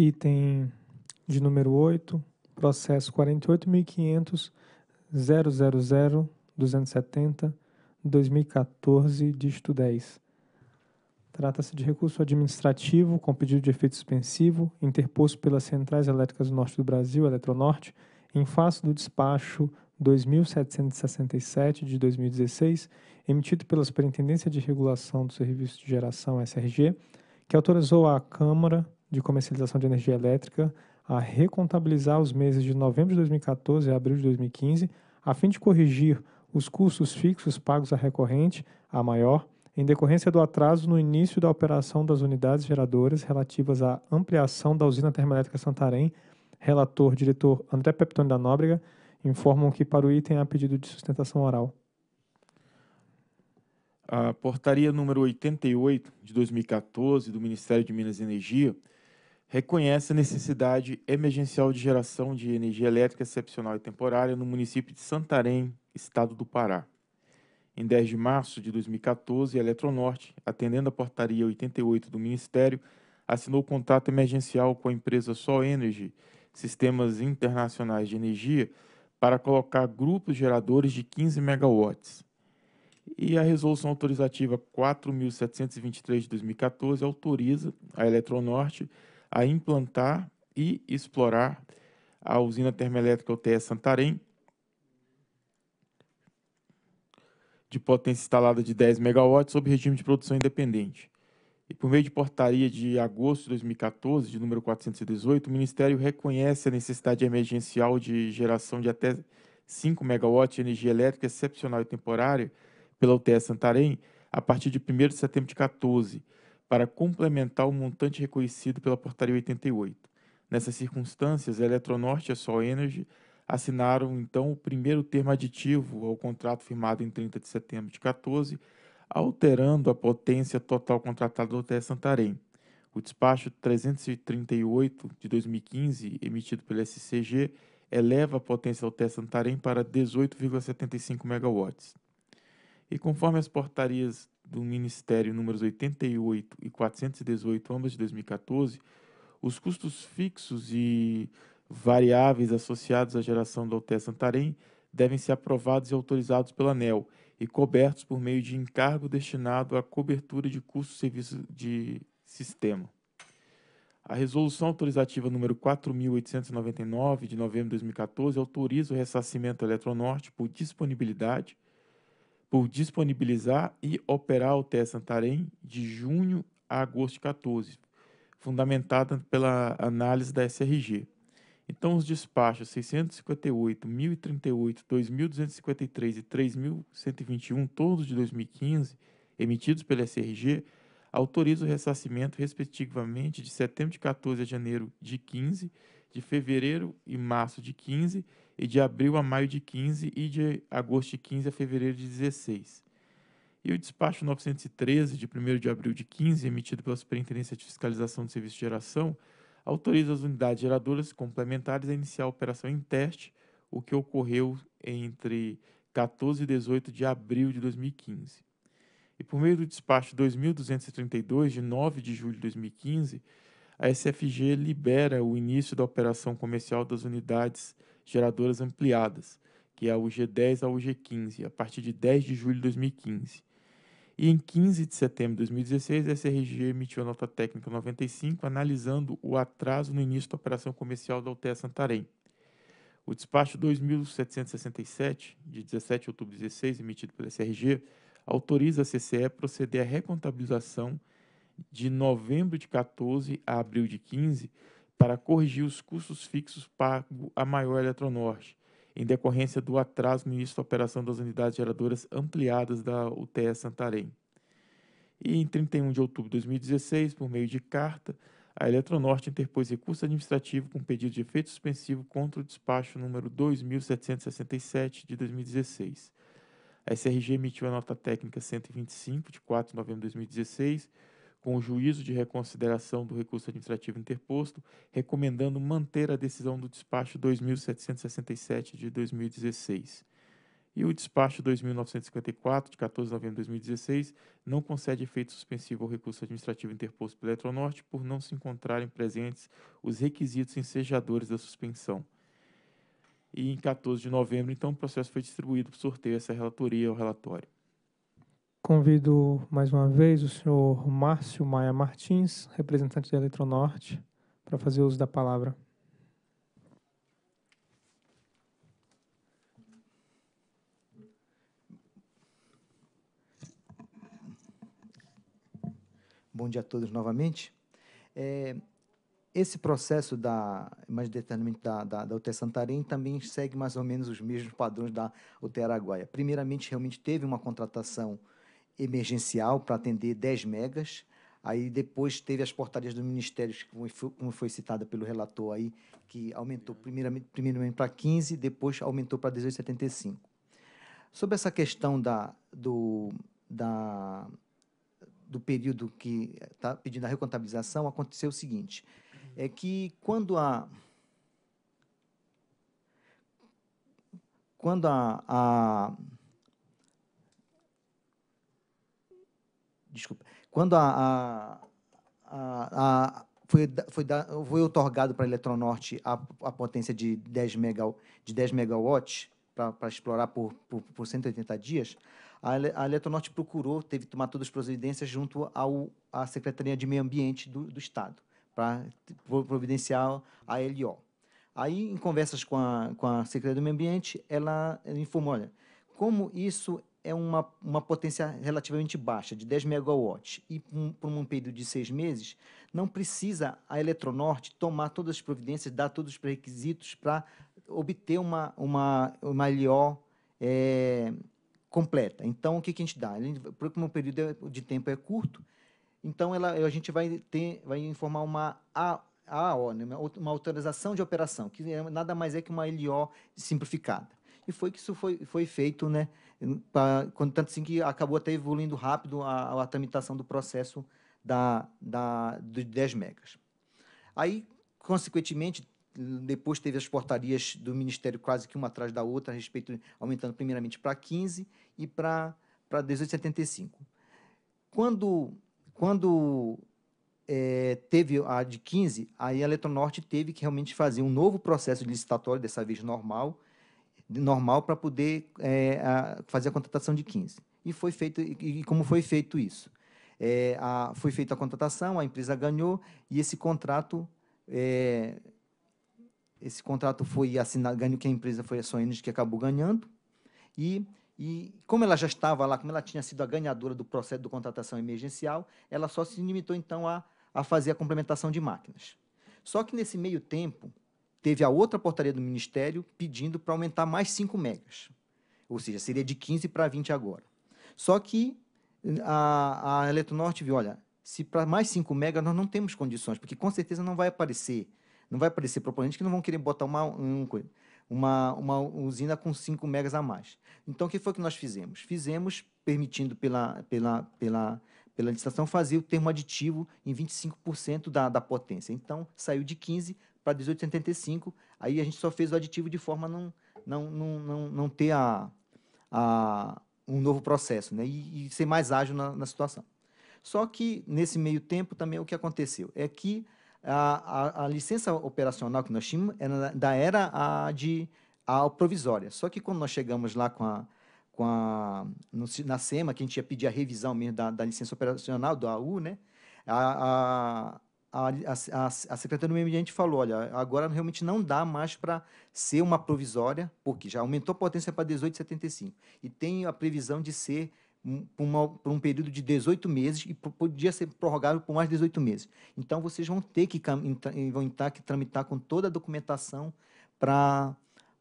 Item de número 8, processo 48.500.000.270.2014, dígito 10. Trata-se de recurso administrativo com pedido de efeito suspensivo interposto pelas Centrais Elétricas do Norte do Brasil, Eletronorte, em face do despacho 2767 de 2016, emitido pela Superintendência de Regulação do Serviço de Geração SRG, que autorizou a Câmara de comercialização de energia elétrica a recontabilizar os meses de novembro de 2014 a abril de 2015, a fim de corrigir os custos fixos pagos à recorrente, a maior, em decorrência do atraso no início da operação das unidades geradoras relativas à ampliação da usina termoelétrica Santarém, relator diretor André Peptoni da Nóbrega, informam que para o item há pedido de sustentação oral. A portaria número 88 de 2014 do Ministério de Minas e Energia reconhece a necessidade emergencial de geração de energia elétrica excepcional e temporária no município de Santarém, estado do Pará. Em 10 de março de 2014, a Eletronorte, atendendo a portaria 88 do Ministério, assinou contrato emergencial com a empresa Sol Energy, Sistemas Internacionais de Energia, para colocar grupos geradores de 15 megawatts. E a resolução autorizativa 4723 de 2014 autoriza a Eletronorte a implantar e explorar a usina termoelétrica UTE Santarém, de potência instalada de 10 MW sob regime de produção independente. E por meio de portaria de agosto de 2014, de número 418, o Ministério reconhece a necessidade emergencial de geração de até 5 MW de energia elétrica excepcional e temporária pela UTE Santarém a partir de 1 de setembro de 2014 para complementar o montante reconhecido pela Portaria 88. Nessas circunstâncias, a Eletronorte e a Sol Energy assinaram então o primeiro termo aditivo ao contrato firmado em 30 de setembro de 14, alterando a potência total contratada do TE Santarém. O despacho 338 de 2015, emitido pela SCG, eleva a potência do TE Santarém para 18,75 MW. E conforme as portarias do Ministério números 88 e 418, ambas de 2014, os custos fixos e variáveis associados à geração do OTE Santarém devem ser aprovados e autorizados pela ANEL e cobertos por meio de encargo destinado à cobertura de custos de serviço de sistema. A resolução autorizativa número 4899 de novembro de 2014 autoriza o ressarcimento Eletronorte por disponibilidade por disponibilizar e operar o TE Santarém de junho a agosto de 14, fundamentada pela análise da SRG. Então, os despachos 658, 1038, 2253 e 3121, todos de 2015, emitidos pela SRG, autorizam o ressarcimento, respectivamente, de setembro de 14 a janeiro de 15 de fevereiro e março de 15 e de abril a maio de 15 e de agosto de 15 a fevereiro de 16. E o despacho 913 de 1 de abril de 15, emitido pela Superintendência de Fiscalização do Serviço de Geração, autoriza as unidades geradoras complementares a iniciar a operação em teste, o que ocorreu entre 14 e 18 de abril de 2015. E por meio do despacho 2232 de 9 de julho de 2015, a SFG libera o início da operação comercial das unidades geradoras ampliadas, que é a UG10 à UG15, a partir de 10 de julho de 2015. E em 15 de setembro de 2016, a SRG emitiu a nota técnica 95, analisando o atraso no início da operação comercial da UTE Santarém. O despacho 2767, de 17 de outubro de 2016, emitido pela SRG, autoriza a CCE a proceder à recontabilização de novembro de 14 a abril de 15 para corrigir os custos fixos pagos à maior Eletronorte, em decorrência do atraso no início da operação das unidades geradoras ampliadas da UTE Santarém. E em 31 de outubro de 2016, por meio de carta, a Eletronorte interpôs recurso administrativo com pedido de efeito suspensivo contra o despacho número 2767 de 2016. A SRG emitiu a nota técnica 125 de 4 de novembro de 2016, com juízo de reconsideração do recurso administrativo interposto, recomendando manter a decisão do despacho 2767 de 2016. E o despacho 2954, de 14 de novembro de 2016, não concede efeito suspensivo ao recurso administrativo interposto pela Eletronorte por não se encontrarem presentes os requisitos ensejadores da suspensão. E em 14 de novembro, então, o processo foi distribuído para sorteio essa relatoria ao relatório. Convido mais uma vez o senhor Márcio Maia Martins, representante da Eletronorte, para fazer uso da palavra. Bom dia a todos novamente. É, esse processo da mais detalhadamente da, da, da UTE Santarém também segue mais ou menos os mesmos padrões da UTE Araguaia. Primeiramente, realmente teve uma contratação emergencial para atender 10 megas. Aí depois teve as portarias do Ministério, como foi citada pelo relator aí, que aumentou primeiramente, primeiramente para 15, depois aumentou para 18,75. Sobre essa questão da, do, da, do período que está pedindo a recontabilização, aconteceu o seguinte, é que quando a... Quando a, a desculpa, quando a, a, a, a foi, foi, foi otorgado para a Eletronorte a, a potência de 10, mega, de 10 megawatts para explorar por, por, por 180 dias, a, a Eletronorte procurou, teve que tomar todas as providências junto ao, à Secretaria de Meio Ambiente do, do Estado, para providenciar a LO. Aí, em conversas com a, com a Secretaria do Meio Ambiente, ela informou, olha, como isso é uma, uma potência relativamente baixa, de 10 megawatts, e um, por um período de seis meses, não precisa a Eletronorte tomar todas as providências, dar todos os requisitos para obter uma, uma, uma LO é, completa. Então, o que, que a gente dá? Por o período é, de tempo é curto, então ela, a gente vai, ter, vai informar uma a, AO, né? uma autorização de operação, que é, nada mais é que uma LO simplificada. E foi que isso foi, foi feito, né? Pra, quando tanto assim que acabou até evoluindo rápido a, a tramitação do processo da, da, dos 10 megas. Aí, consequentemente, depois teve as portarias do Ministério quase que uma atrás da outra, a respeito, aumentando primeiramente para 15 e para 1875. Quando, quando é, teve a de 15, aí a Eletronorte teve que realmente fazer um novo processo de licitatório, dessa vez normal, normal para poder é, a, fazer a contratação de 15. E foi feito e, e como foi feito isso? É, a, foi feita a contratação, a empresa ganhou e esse contrato é, esse contrato foi assinado, ganhou que a empresa foi a Soenis que acabou ganhando e e como ela já estava lá, como ela tinha sido a ganhadora do processo de contratação emergencial, ela só se limitou então a, a fazer a complementação de máquinas. Só que nesse meio tempo, teve a outra portaria do Ministério pedindo para aumentar mais 5 megas. Ou seja, seria de 15 para 20 agora. Só que a, a Eletronorte viu, olha, se para mais 5 megas nós não temos condições, porque com certeza não vai aparecer, não vai aparecer proponentes que não vão querer botar uma, uma, uma usina com 5 megas a mais. Então, o que foi que nós fizemos? Fizemos, permitindo pela, pela, pela, pela licitação, fazer o termo aditivo em 25% da, da potência. Então, saiu de 15 para 1875. Aí a gente só fez o aditivo de forma a não, não, não, não, não ter a, a, um novo processo né? e, e ser mais ágil na, na, situação. Só que, nesse meio tempo, também o que aconteceu é que a, a, a licença operacional que nós tínhamos da era a, de, a provisória. Só que quando nós chegamos lá com a, com a, no, na SEMA, que a gente ia pedir a revisão mesmo da, da licença operacional, do AU, né? a, a, a, a Secretaria do Meio Ambiente falou, olha, agora realmente não dá mais para ser uma provisória, porque já aumentou a potência para 18,75 e tem a previsão de ser para por, um período de 18 meses e podia ser prorrogado por mais 18 meses. Então, vocês vão ter que, vão ter que tramitar com toda a documentação para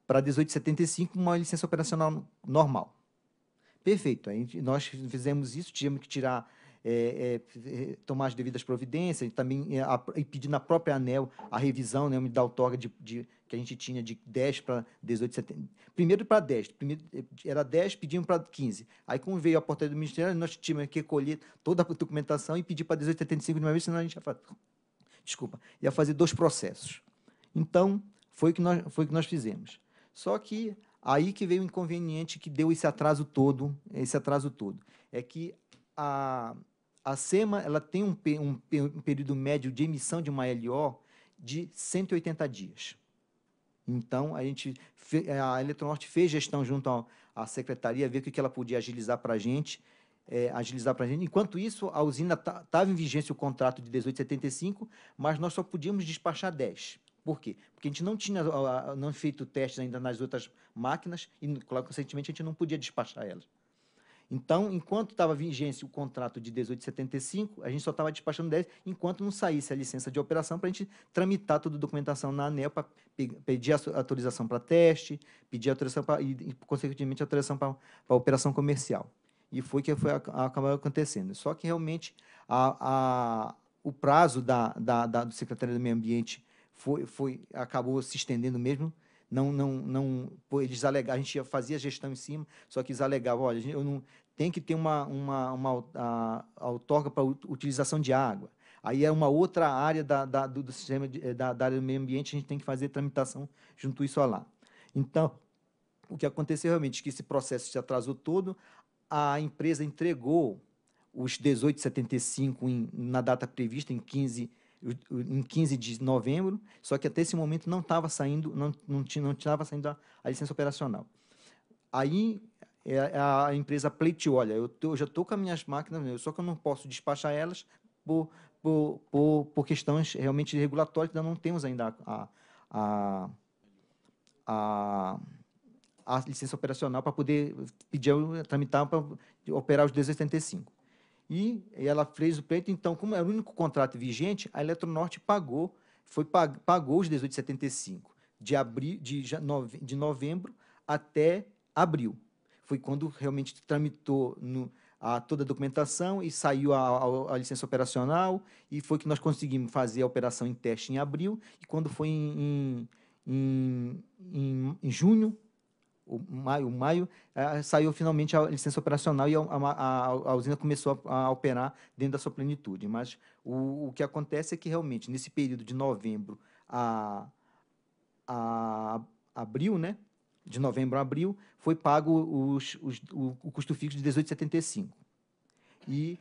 1875, uma licença operacional normal. Perfeito. A gente, nós fizemos isso, tivemos que tirar é, é, é, tomar as devidas providências, e também é, a, e pedir na própria ANEL a revisão né, da outorga de, de, que a gente tinha de 10 para 18 de setembro. Primeiro para 10, primeiro, é, era 10, pedimos para 15. Aí, como veio a portaria do Ministério, nós tínhamos que colher toda a documentação e pedir para 1875 de uma vez, senão a gente ia fazer, desculpa, ia fazer dois processos. Então, foi o que nós, foi que nós fizemos. Só que aí que veio o inconveniente que deu esse atraso todo, esse atraso todo. É que a, a SEMA ela tem um, um, um período médio de emissão de uma LO de 180 dias. Então, a gente a Eletronorte fez gestão junto à secretaria, ver o que ela podia agilizar para a gente. É, agilizar para a gente. Enquanto isso, a usina estava em vigência o contrato de 1875, mas nós só podíamos despachar 10. Por quê? Porque a gente não tinha não feito testes ainda nas outras máquinas e, consequentemente, a gente não podia despachar elas. Então, enquanto estava vigente o contrato de 1875, a gente só estava despachando 10, enquanto não saísse a licença de operação para a gente tramitar toda a documentação na ANEL para pedir autorização para teste, pedir autorização pra, e, consequentemente, autorização para operação comercial. E foi que foi acabou acontecendo. Só que, realmente, a, a, o prazo da, da, da, do Secretário do Meio Ambiente foi, foi, acabou se estendendo mesmo, não, não, não, pô, eles alegavam, a gente fazia gestão em cima, só que eles alegavam, olha, eu não, tem que ter uma, uma, uma a, para utilização de água. Aí é uma outra área da, da do, do, sistema, de, eh, da, da, área do meio ambiente, a gente tem que fazer tramitação junto isso lá. Então, o que aconteceu realmente é que esse processo se atrasou todo, a empresa entregou os 1875 em, na data prevista, em 15 em 15 de novembro, só que até esse momento não estava saindo, não não tinha, estava saindo a, a, licença operacional. Aí é, a, a empresa pleiteou, olha, eu, tô, eu já estou com as minhas máquinas, né, só que eu não posso despachar elas por, por, por, por questões realmente regulatórias, ainda então não temos ainda a, a, a, a licença operacional para poder pedir, tramitar para operar os 285 e ela fez o pleito. Então, como era o único contrato vigente, a Eletronorte pagou, foi, pagou os 18,75 de, abril, de, de novembro até abril. Foi quando realmente tramitou no, a, toda a documentação e saiu a, a, a, licença operacional e foi que nós conseguimos fazer a operação em teste em abril e quando foi em, em, em, em junho o maio, maio é, saiu finalmente a licença operacional e a, a, a usina começou a, a, operar dentro da sua plenitude. Mas o, o, que acontece é que realmente nesse período de novembro a, a abril, né, de novembro a abril, foi pago os, os, o, o custo fixo de 18,75. E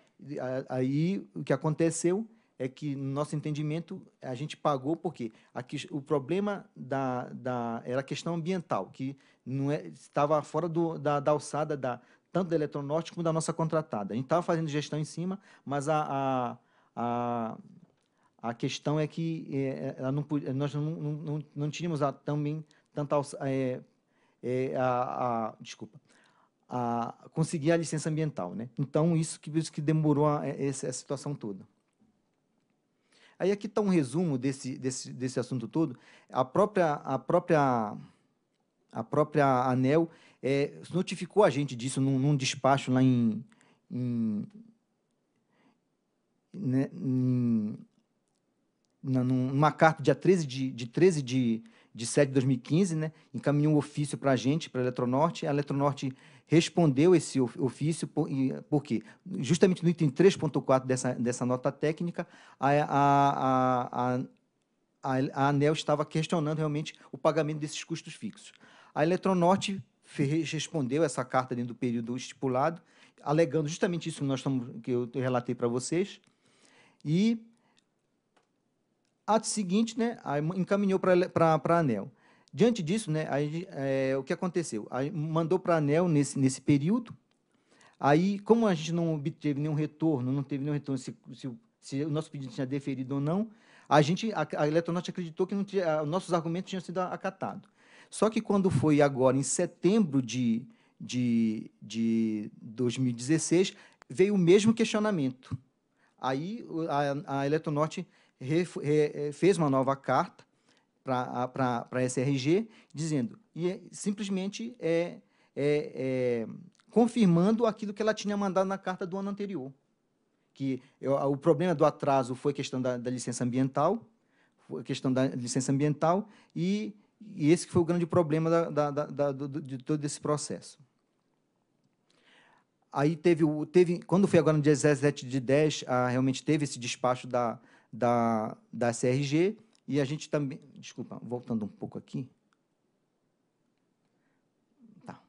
aí o que aconteceu é que, no nosso entendimento, a gente pagou porque aqui, o problema da, da, era a questão ambiental, que não é, estava fora do, da, da alçada da, tanto da Eletronorte como da nossa contratada. A gente estava fazendo gestão em cima, mas a, a, a, a questão é que é, não, nós não, não, não tínhamos a, também tanta é, é, a, a, desculpa, a conseguir a licença ambiental. Né? Então, isso que, isso que demorou a, essa, a situação toda. Aí aqui está um resumo desse, desse, desse assunto todo. A própria, a própria, a própria ANEL é, notificou a gente disso num, num despacho lá em, em, né, na, numa carta dia 13 de, de 13 de, de 7 de 2015, né, encaminhou um ofício para a gente, para a Eletronorte. A Eletronorte respondeu esse ofício, por, porque justamente no item 3.4 dessa, dessa nota técnica, a, a, a, a, ANEL estava questionando realmente o pagamento desses custos fixos. A Eletronorte fez, respondeu essa carta dentro do período estipulado, alegando justamente isso que, nós estamos, que eu relatei para vocês, e ato seguinte, né, encaminhou para a ANEL. Diante disso, né, aí, é, o que aconteceu? Aí, mandou para a ANEL nesse, nesse período. Aí, como a gente não obteve nenhum retorno, não teve nenhum retorno se, se, se o nosso pedido tinha deferido ou não, a gente, a, a Eletronorte acreditou que não tinha, nossos argumentos tinham sido acatados. Só que quando foi agora, em setembro de, de, de 2016, veio o mesmo questionamento. Aí a, a Eletronorte re, re, fez uma nova carta, para a SRG, dizendo, e é simplesmente é, é, é, confirmando aquilo que ela tinha mandado na carta do ano anterior. Que eu, o problema do atraso foi questão da, da licença ambiental, foi questão da licença ambiental, e, e esse foi o grande problema da, da, do, de todo esse processo. Aí teve, o, teve, quando foi agora no dia 17 de 10, a, realmente teve esse despacho da, da, da CRG, e a gente também. Desculpa, voltando um pouco aqui. Tá.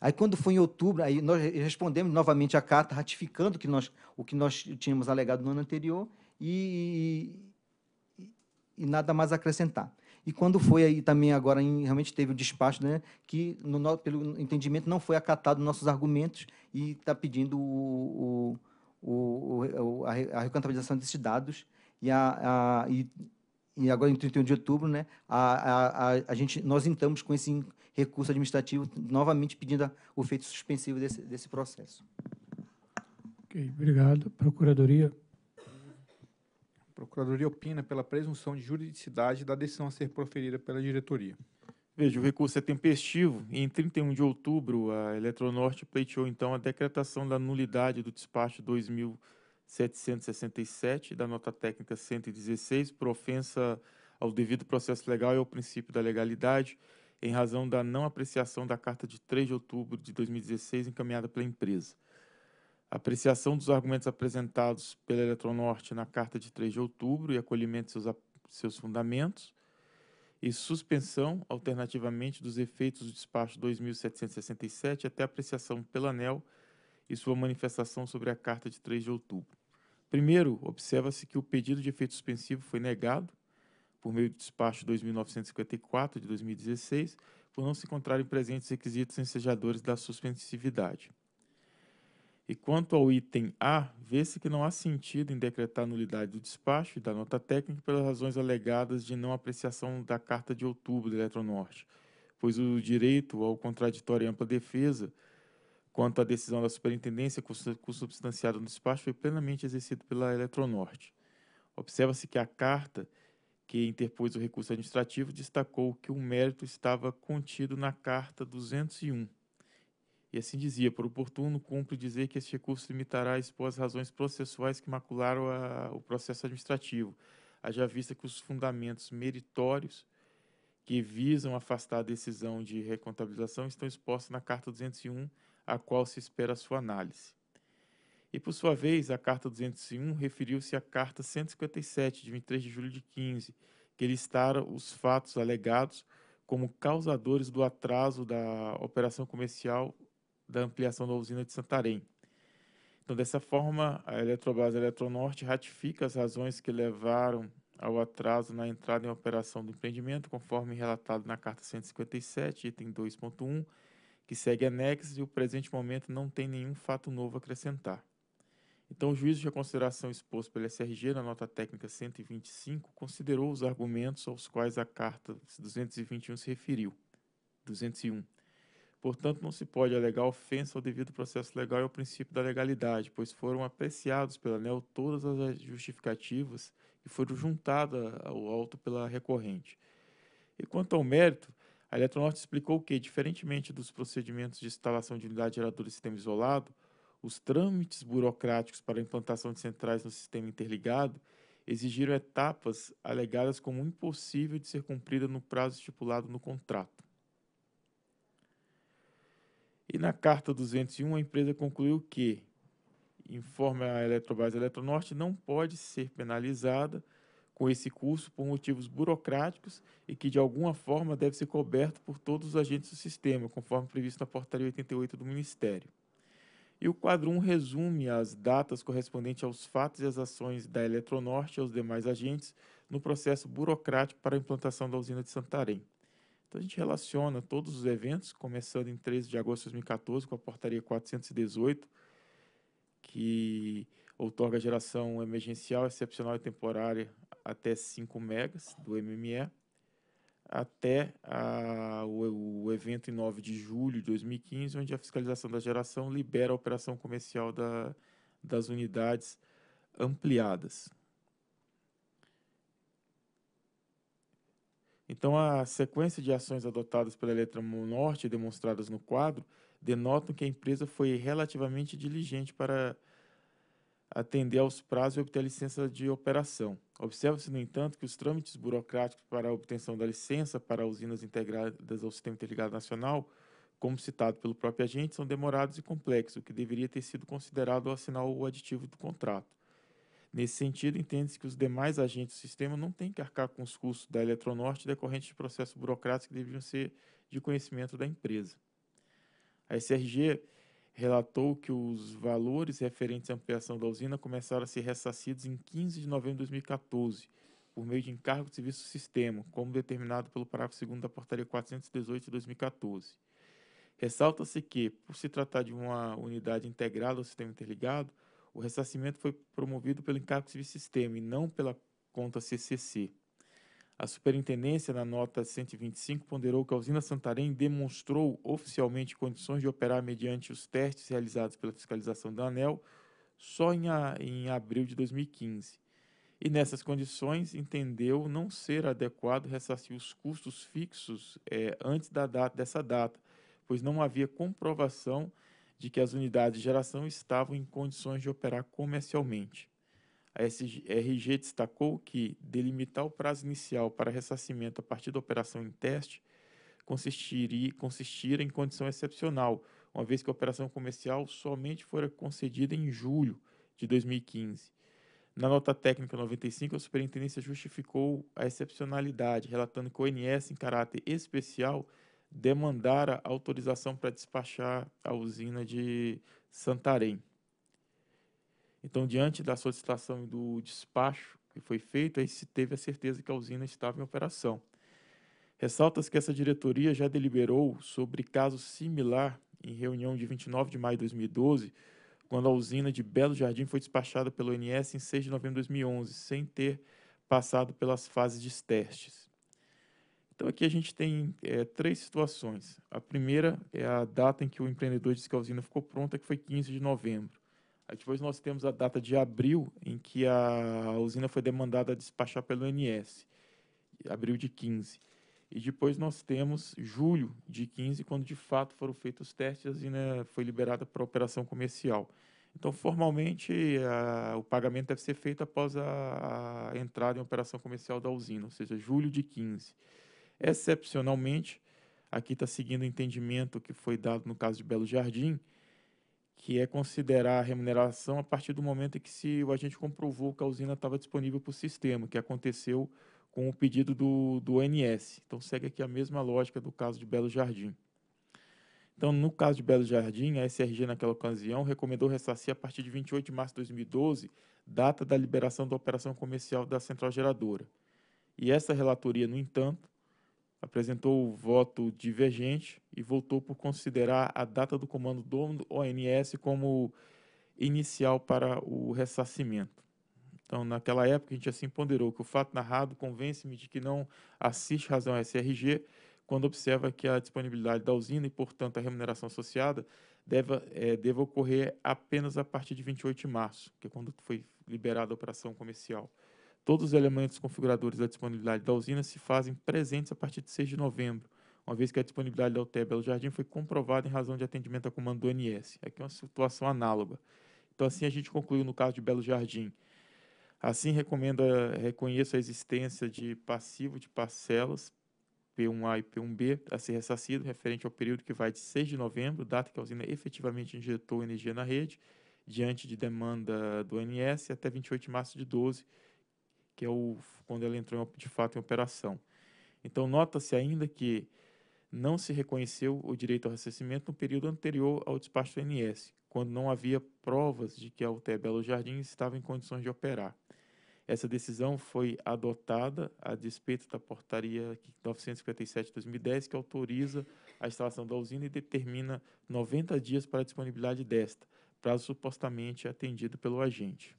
Aí, quando foi em outubro, aí nós respondemos novamente a carta, ratificando que nós, o que nós tínhamos alegado no ano anterior e, e, e nada mais acrescentar. E quando foi aí também agora em, realmente teve o despacho, né, que no, pelo entendimento não foi acatado nossos argumentos e está pedindo o, o o, o, a, recantabilização recontabilização desses dados e, a, a e, e, agora em 31 de outubro, né, a, a, a, gente, nós entramos com esse recurso administrativo novamente pedindo o feito suspensivo desse, desse processo. Ok, obrigado. Procuradoria. A Procuradoria opina pela presunção de juridicidade da decisão a ser proferida pela diretoria. Veja, o recurso é tempestivo e em 31 de outubro a Eletronorte pleiteou então a decretação da nulidade do despacho 2767 da nota técnica 116 por ofensa ao devido processo legal e ao princípio da legalidade em razão da não apreciação da carta de 3 de outubro de 2016 encaminhada pela empresa. A apreciação dos argumentos apresentados pela Eletronorte na carta de 3 de outubro e acolhimento de seus, seus fundamentos e suspensão, alternativamente, dos efeitos do despacho 2767 até apreciação pela ANEL e sua manifestação sobre a carta de 3 de outubro. Primeiro, observa-se que o pedido de efeito suspensivo foi negado por meio do despacho 2954 de 2016, por não se encontrarem presentes requisitos ensejadores da suspensividade. E quanto ao item A, vê-se que não há sentido em decretar nulidade do despacho e da nota técnica pelas razões alegadas de não apreciação da Carta de Outubro da Eletronorte, pois o direito ao contraditório e ampla defesa quanto à decisão da superintendência consubstanciada no despacho foi plenamente exercido pela Eletronorte. Observa-se que a carta que interpôs o recurso administrativo destacou que o mérito estava contido na Carta 201 e assim dizia, por oportuno, cumpre dizer que este recurso limitará a expor as razões processuais que macularam a, o processo administrativo, haja vista que os fundamentos meritórios que visam afastar a decisão de recontabilização estão expostos na Carta 201, a qual se espera a sua análise. E, por sua vez, a Carta 201 referiu-se à Carta 157, de 23 de julho de 15, que listara os fatos alegados como causadores do atraso da operação comercial da ampliação da usina de Santarém. Então, dessa forma, a Eletrobras e a Eletronorte ratifica as razões que levaram ao atraso na entrada em operação do empreendimento, conforme relatado na Carta 157, item 2.1, que segue anexo e o presente momento não tem nenhum fato novo a acrescentar. Então, o juízo de reconsideração exposto pela SRG na nota técnica 125 considerou os argumentos aos quais a Carta 221 se referiu. 201 Portanto, não se pode alegar ofensa ao devido processo legal e ao princípio da legalidade, pois foram apreciados pela ANEL todas as justificativas e foram juntadas ao auto pela recorrente. E quanto ao mérito, a Eletronorte explicou que, diferentemente dos procedimentos de instalação de unidade geradora de sistema isolado, os trâmites burocráticos para a implantação de centrais no sistema interligado exigiram etapas alegadas como impossível de ser cumprida no prazo estipulado no contrato. E na Carta 201, a empresa concluiu que, informa a Eletrobras e a Eletronorte, não pode ser penalizada com esse curso por motivos burocráticos e que, de alguma forma, deve ser coberto por todos os agentes do sistema, conforme previsto na Portaria 88 do Ministério. E o quadro 1 resume as datas correspondentes aos fatos e às ações da Eletronorte e aos demais agentes no processo burocrático para a implantação da usina de Santarém. Então a gente relaciona todos os eventos, começando em 13 de agosto de 2014 com a portaria 418, que outorga geração emergencial, excepcional e temporária até 5 megas do MME, até a, o, o, evento em 9 de julho de 2015, onde a fiscalização da geração libera a operação comercial da, das unidades ampliadas. Então, a sequência de ações adotadas pela Letra Norte, demonstradas no quadro, denotam que a empresa foi relativamente diligente para atender aos prazos e obter a licença de operação. Observa-se, no entanto, que os trâmites burocráticos para a obtenção da licença para usinas integradas ao Sistema Interligado Nacional, como citado pelo próprio agente, são demorados e complexos, o que deveria ter sido considerado ao assinar o aditivo do contrato. Nesse sentido, entende-se que os demais agentes do sistema não têm que arcar com os custos da Eletronorte decorrentes de processos burocráticos que deveriam ser de conhecimento da empresa. A SRG relatou que os valores referentes à ampliação da usina começaram a ser ressarcidos em 15 de novembro de 2014, por meio de encargo de serviço do sistema, como determinado pelo parágrafo 2 da Portaria 418 de 2014. Ressalta-se que, por se tratar de uma unidade integrada ao sistema interligado, o ressarcimento foi promovido pelo encargo civil sistema e não pela conta CCC. A superintendência, na nota 125, ponderou que a usina Santarém demonstrou oficialmente condições de operar mediante os testes realizados pela fiscalização da ANEL só em, a, em abril de 2015. E nessas condições, entendeu não ser adequado ressarcir os custos fixos é, antes da data, dessa data, pois não havia comprovação de que as unidades de geração estavam em condições de operar comercialmente. A SRG destacou que delimitar o prazo inicial para ressarcimento a partir da operação em teste consistiria, em condição excepcional, uma vez que a operação comercial somente fora concedida em julho de 2015. Na nota técnica 95, a superintendência justificou a excepcionalidade, relatando que o ONS, em caráter especial, demandara autorização para despachar a usina de Santarém. Então, diante da solicitação e do despacho que foi feito, aí se teve a certeza que a usina estava em operação. Ressaltas que essa diretoria já deliberou sobre caso similar em reunião de 29 de maio de 2012, quando a usina de Belo Jardim foi despachada pelo ONS em 6 de novembro de 2011, sem ter passado pelas fases de testes. Então aqui a gente tem é, três situações. A primeira é a data em que o empreendedor disse que a usina ficou pronta, que foi 15 de novembro. Aí depois nós temos a data de abril, em que a usina foi demandada a despachar pelo NS, abril de 15. E depois nós temos julho de 15, quando de fato foram feitos os testes e a usina foi liberada para operação comercial. Então, formalmente, a, o pagamento deve ser feito após a, a entrada em operação comercial da usina, ou seja, julho de 15. Excepcionalmente, aqui está seguindo o entendimento que foi dado no caso de Belo Jardim, que é considerar a remuneração a partir do momento em que se o agente comprovou que a usina estava disponível para o sistema, que aconteceu com o pedido do, do ONS. Então, segue aqui a mesma lógica do caso de Belo Jardim. Então, no caso de Belo Jardim, a SRG, naquela ocasião, recomendou ressarcir a partir de 28 de março de 2012, data da liberação da operação comercial da central geradora. E essa relatoria, no entanto, apresentou o voto divergente e votou por considerar a data do comando do ONS como inicial para o ressarcimento. Então, naquela época, a gente assim ponderou que o fato narrado convence-me de que não assiste razão SRG quando observa que a disponibilidade da usina e, portanto, a remuneração associada deve, é, deve ocorrer apenas a partir de 28 de março, que é quando foi liberada a operação comercial. Todos os elementos configuradores da disponibilidade da usina se fazem presentes a partir de 6 de novembro, uma vez que a disponibilidade da UTE Belo Jardim foi comprovada em razão de atendimento a comando do NS. Aqui é uma situação análoga. Então, assim a gente concluiu no caso de Belo Jardim. Assim, recomenda, reconheço a existência de passivo de parcelas P1A e P1B a ser ressarcido, referente ao período que vai de 6 de novembro, data que a usina efetivamente injetou energia na rede, diante de demanda do NS, até 28 de março de 12, que é o, quando ela entrou de fato em operação. Então, nota-se ainda que não se reconheceu o direito ao ressarcimento no período anterior ao despacho do INS, quando não havia provas de que a UTE Belo Jardim estava em condições de operar. Essa decisão foi adotada a despeito da portaria 957/2010 que autoriza a instalação da usina e determina 90 dias para a disponibilidade desta, prazo supostamente atendido pelo agente.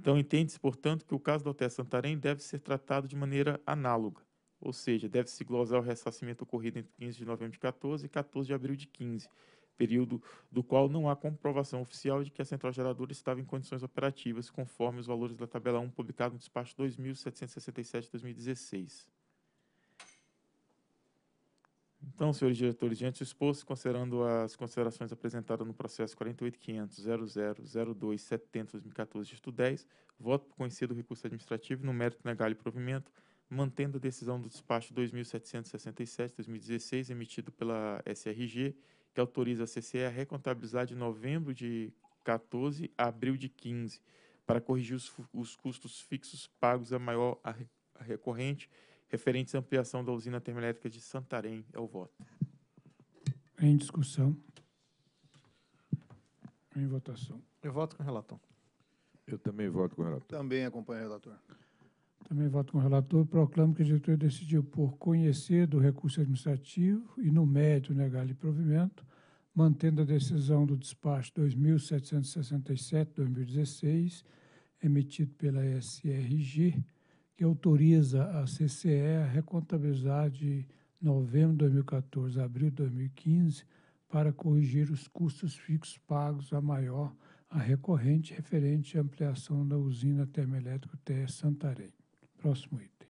Então, entende-se, portanto, que o caso do Hotel Santarém deve ser tratado de maneira análoga, ou seja, deve-se glosar o ressarcimento ocorrido entre 15 de novembro de 14 e 14 de abril de 15, período do qual não há comprovação oficial de que a central geradora estava em condições operativas, conforme os valores da tabela 1 publicado no despacho 2767 de 2016. Então, senhores diretores, diante do exposto, considerando as considerações apresentadas no processo 48.500.00.02.70.2014, 10, voto por conhecido o recurso administrativo no mérito negar e provimento, mantendo a decisão do despacho 2767-2016, emitido pela SRG, que autoriza a CCE a recontabilizar de novembro de 14 a abril de 15, para corrigir os, os custos fixos pagos a maior a recorrente, referentes à ampliação da usina termoelétrica de Santarém. É o voto. Em discussão. Em votação. Eu voto com o relator. Eu também voto com o relator. Também acompanho o relator. Também voto com o relator. Proclamo que a diretoria decidiu por conhecer do recurso administrativo e no mérito negar-lhe provimento, mantendo a decisão do despacho 2767-2016, emitido pela SRG, que autoriza a CCE a recontabilizar de novembro de 2014 a abril de 2015 para corrigir os custos fixos pagos a maior a recorrente referente à ampliação da usina termoelétrica TE Santarém. Próximo item.